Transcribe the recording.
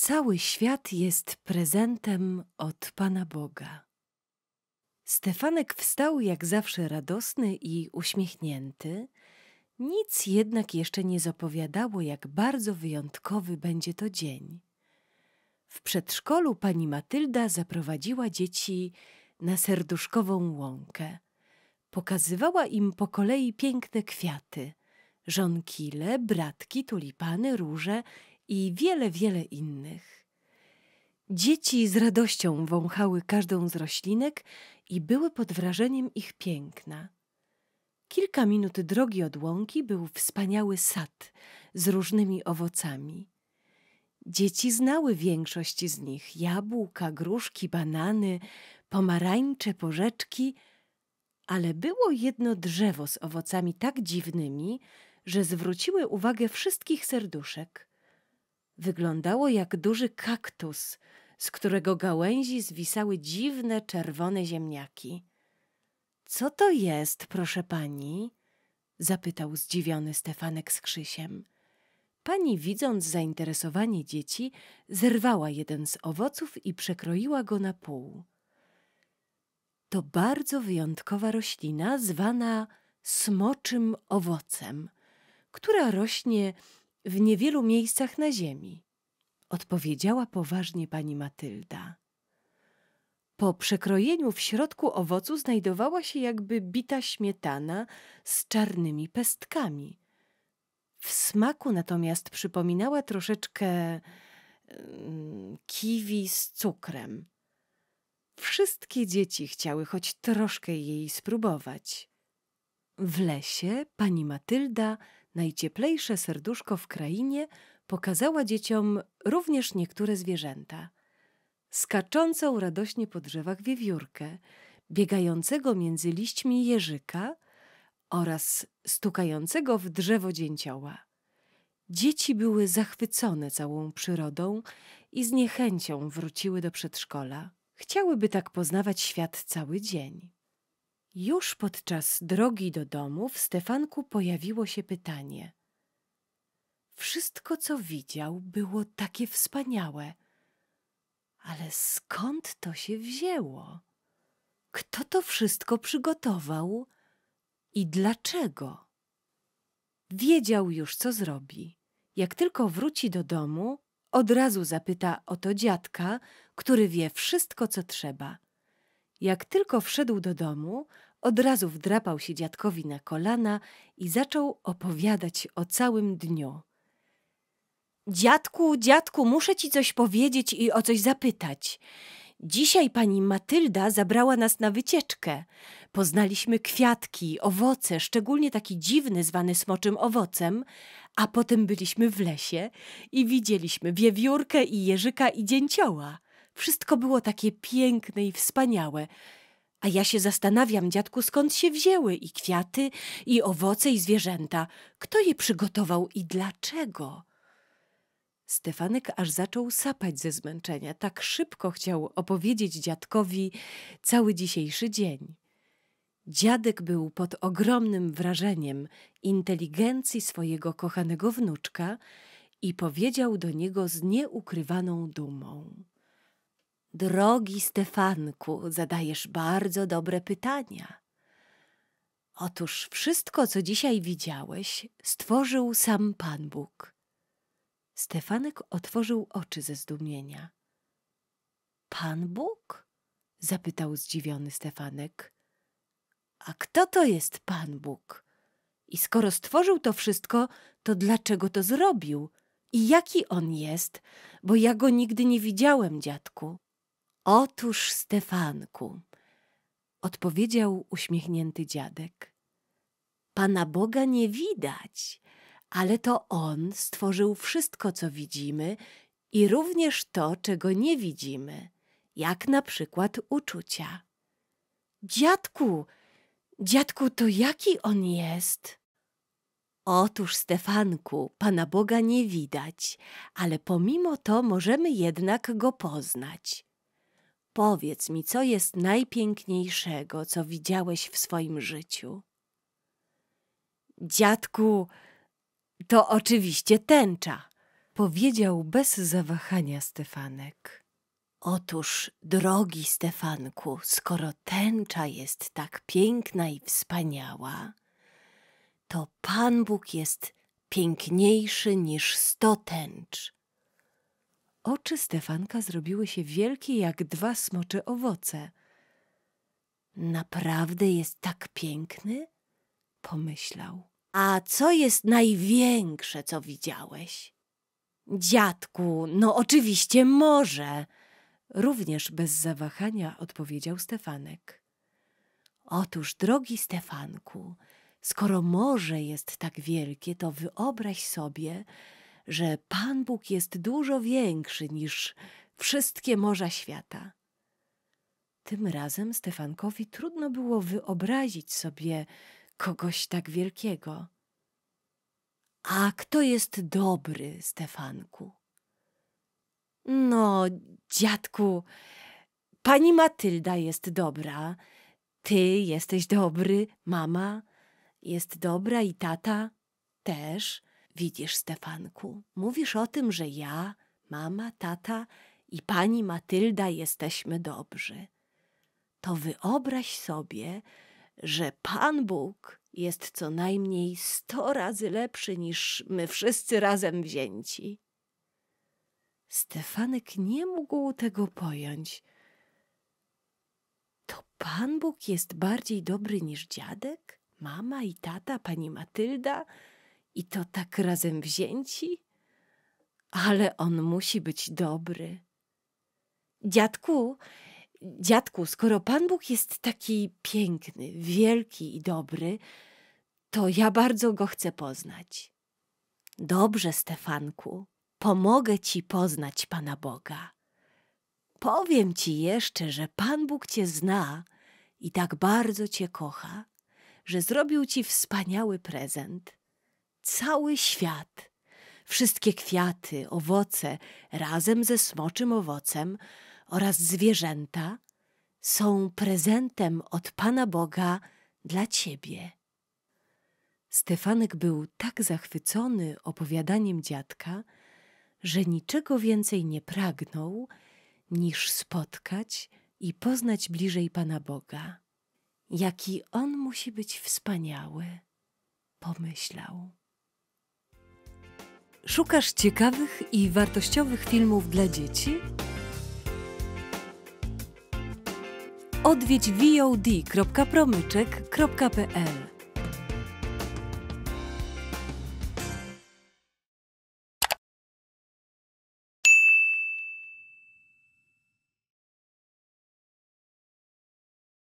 Cały świat jest prezentem od Pana Boga. Stefanek wstał jak zawsze radosny i uśmiechnięty. Nic jednak jeszcze nie zapowiadało, jak bardzo wyjątkowy będzie to dzień. W przedszkolu pani Matylda zaprowadziła dzieci na serduszkową łąkę. Pokazywała im po kolei piękne kwiaty, żonkile, bratki, tulipany, róże i wiele, wiele innych. Dzieci z radością wąchały każdą z roślinek i były pod wrażeniem ich piękna. Kilka minut drogi od łąki był wspaniały sad z różnymi owocami. Dzieci znały większość z nich jabłka, gruszki, banany, pomarańcze, porzeczki, ale było jedno drzewo z owocami tak dziwnymi, że zwróciły uwagę wszystkich serduszek. Wyglądało jak duży kaktus, z którego gałęzi zwisały dziwne czerwone ziemniaki. Co to jest, proszę pani? zapytał zdziwiony Stefanek z Krzysiem. Pani, widząc zainteresowanie dzieci, zerwała jeden z owoców i przekroiła go na pół. To bardzo wyjątkowa roślina zwana smoczym owocem, która rośnie w niewielu miejscach na ziemi, odpowiedziała poważnie pani Matylda. Po przekrojeniu w środku owocu znajdowała się jakby bita śmietana z czarnymi pestkami. W smaku natomiast przypominała troszeczkę mm, kiwi z cukrem. Wszystkie dzieci chciały choć troszkę jej spróbować. W lesie pani Matylda najcieplejsze serduszko w krainie, pokazała dzieciom również niektóre zwierzęta. Skaczącą radośnie po drzewach wiewiórkę, biegającego między liśćmi jeżyka oraz stukającego w drzewo dzięcioła. Dzieci były zachwycone całą przyrodą i z niechęcią wróciły do przedszkola. Chciałyby tak poznawać świat cały dzień. Już podczas drogi do domu w Stefanku pojawiło się pytanie. Wszystko, co widział, było takie wspaniałe. Ale skąd to się wzięło? Kto to wszystko przygotował i dlaczego? Wiedział już, co zrobi. Jak tylko wróci do domu, od razu zapyta o to dziadka, który wie wszystko, co trzeba. Jak tylko wszedł do domu, od razu wdrapał się dziadkowi na kolana i zaczął opowiadać o całym dniu. Dziadku, dziadku, muszę ci coś powiedzieć i o coś zapytać. Dzisiaj pani Matylda zabrała nas na wycieczkę. Poznaliśmy kwiatki, owoce, szczególnie taki dziwny zwany smoczym owocem, a potem byliśmy w lesie i widzieliśmy wiewiórkę i jeżyka i dzięcioła. Wszystko było takie piękne i wspaniałe. A ja się zastanawiam, dziadku, skąd się wzięły i kwiaty, i owoce, i zwierzęta. Kto je przygotował i dlaczego? Stefanek aż zaczął sapać ze zmęczenia. Tak szybko chciał opowiedzieć dziadkowi cały dzisiejszy dzień. Dziadek był pod ogromnym wrażeniem inteligencji swojego kochanego wnuczka i powiedział do niego z nieukrywaną dumą. Drogi Stefanku, zadajesz bardzo dobre pytania. Otóż wszystko, co dzisiaj widziałeś, stworzył sam Pan Bóg. Stefanek otworzył oczy ze zdumienia. Pan Bóg? zapytał zdziwiony Stefanek. A kto to jest Pan Bóg? I skoro stworzył to wszystko, to dlaczego to zrobił? I jaki on jest? Bo ja go nigdy nie widziałem, dziadku. Otóż, Stefanku, odpowiedział uśmiechnięty dziadek. Pana Boga nie widać, ale to On stworzył wszystko, co widzimy i również to, czego nie widzimy, jak na przykład uczucia. Dziadku, dziadku, to jaki On jest? Otóż, Stefanku, Pana Boga nie widać, ale pomimo to możemy jednak Go poznać. Powiedz mi, co jest najpiękniejszego, co widziałeś w swoim życiu? Dziadku, to oczywiście tęcza, powiedział bez zawahania Stefanek. Otóż, drogi Stefanku, skoro tęcza jest tak piękna i wspaniała, to Pan Bóg jest piękniejszy niż sto tęcz. Oczy Stefanka zrobiły się wielkie jak dwa smocze owoce. Naprawdę jest tak piękny? Pomyślał. A co jest największe, co widziałeś? Dziadku, no oczywiście morze. Również bez zawahania odpowiedział Stefanek. Otóż, drogi Stefanku, skoro morze jest tak wielkie, to wyobraź sobie, że Pan Bóg jest dużo większy niż wszystkie morza świata. Tym razem Stefankowi trudno było wyobrazić sobie kogoś tak wielkiego. A kto jest dobry, Stefanku? No, dziadku, pani Matylda jest dobra, ty jesteś dobry, mama jest dobra i tata też. Widzisz, Stefanku, mówisz o tym, że ja, mama, tata i pani Matylda jesteśmy dobrzy. To wyobraź sobie, że Pan Bóg jest co najmniej sto razy lepszy niż my wszyscy razem wzięci. Stefanek nie mógł tego pojąć. To Pan Bóg jest bardziej dobry niż dziadek, mama i tata, pani Matylda? i to tak razem wzięci? Ale on musi być dobry. Dziadku, dziadku, skoro Pan Bóg jest taki piękny, wielki i dobry, to ja bardzo go chcę poznać. Dobrze, Stefanku, pomogę ci poznać Pana Boga. Powiem ci jeszcze, że Pan Bóg cię zna i tak bardzo cię kocha, że zrobił ci wspaniały prezent cały świat. Wszystkie kwiaty, owoce razem ze smoczym owocem oraz zwierzęta są prezentem od Pana Boga dla ciebie. Stefanek był tak zachwycony opowiadaniem dziadka, że niczego więcej nie pragnął, niż spotkać i poznać bliżej Pana Boga. Jaki on musi być wspaniały, pomyślał. Szukasz ciekawych i wartościowych filmów dla dzieci? Odwiedź vod.promyczek.pl